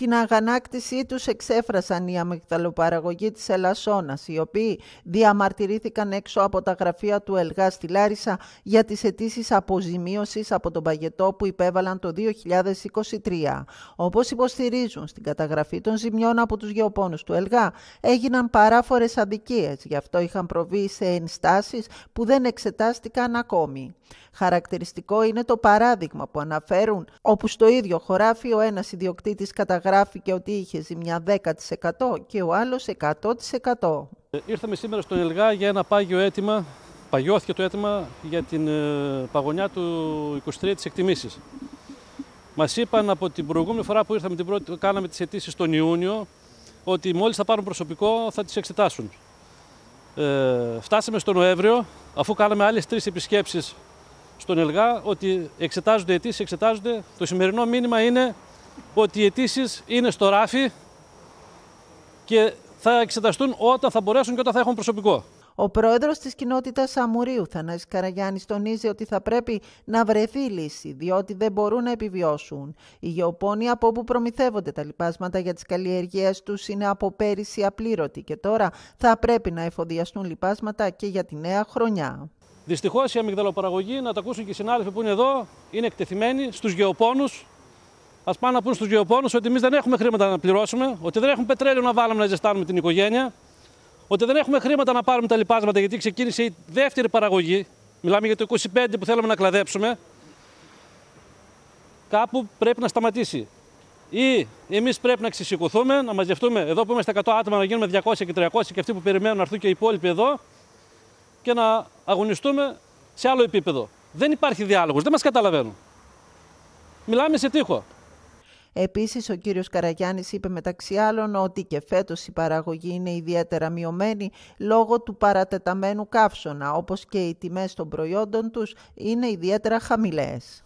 Την αγανάκτησή τους εξέφρασαν οι αμυγδαλοπαραγωγοί της Ελασσόνας, οι οποίοι διαμαρτυρήθηκαν έξω από τα γραφεία του Ελγά στη Λάρισα για τις αιτήσεις αποζημίωσης από τον παγετό που υπέβαλαν το 2023. Όπως υποστηρίζουν στην καταγραφή των ζημιών από τους γεωπόνους του Ελγά, έγιναν παράφορες αδικίες, γι' αυτό είχαν προβεί σε ενστάσεις που δεν εξετάστηκαν ακόμη. Χαρακτηριστικό είναι το παράδειγμα που αναφέρουν, όπου στο ίδιο χωράφι ο ένας ιδιοκτήτης καταγράφηκε ότι είχε ζημιά 10% και ο άλλος 100%. Ε, ήρθαμε σήμερα στον Ελγά για ένα πάγιο αίτημα, παγιώθηκε το αίτημα για την ε, παγωνιά του 23 της εκτιμήσης. Μας είπαν από την προηγούμενη φορά που ήρθαμε, την πρώτη, κάναμε τις αιτήσεις τον Ιούνιο, ότι μόλις θα πάρουν προσωπικό θα τις εξετάσουν. Ε, φτάσαμε στο Νοέμβριο, αφού κάναμε άλλες τρεις επισκέψεις στον ΕΛΓΑ ότι εξετάζονται αιτήσεις, εξετάζονται. Το σημερινό μήνυμα είναι ότι οι αιτήσεις είναι στο ράφι και θα εξεταστούν όταν θα μπορέσουν και όταν θα έχουν προσωπικό. Ο πρόεδρος της κοινότητας Αμουρίου, Θανάσης Καραγιάννης, τονίζει ότι θα πρέπει να βρεθεί λύση, διότι δεν μπορούν να επιβιώσουν. Οι γεωπόνοι από όπου προμηθεύονται τα λοιπάσματα για τις καλλιεργίες τους είναι από πέρυσι απλήρωτοι και τώρα θα πρέπει να εφοδιαστούν λοιπάσματα και για τη νέα χρονιά. Δυστυχώς η αμυγδαλοπαραγωγή, να τα ακούσουν και οι συνάδελφοι που είναι εδώ, είναι εκτεθειμένοι στους γεωπόνους. Ας πάνε να πούν στους γεωπόνους ότι εμείς δεν έχουμε χρήματα να πληρώσουμε, ότι δεν έχουμε πετρέλαιο να βάλουμε να ζεστάνουμε την οικογένεια, ότι δεν έχουμε χρήματα να πάρουμε τα λοιπάσματα γιατί ξεκίνησε η δεύτερη παραγωγή. Μιλάμε για το 25 που θέλουμε να κλαδέψουμε. Κάπου πρέπει να σταματήσει. Ή εμείς πρέπει να ξεσηκωθούμε, να μαζευτούμε εδώ που είμαστε 100 άτομα, να γίνουμε 200 και 300 και αυτοί που περιμένουν να έρθουν και οι υπόλοιποι εδώ και να αγωνιστούμε σε άλλο επίπεδο. Δεν υπάρχει διάλογος, δεν μας καταλαβαίνουν. Μιλάμε σε τείχο. Επίσης, ο κύριος Καραγιάννης είπε μεταξύ άλλων ότι και φέτος η παραγωγή είναι ιδιαίτερα μειωμένη λόγω του παρατεταμένου καύσωνα, όπως και οι τιμές των προϊόντων τους είναι ιδιαίτερα χαμηλές.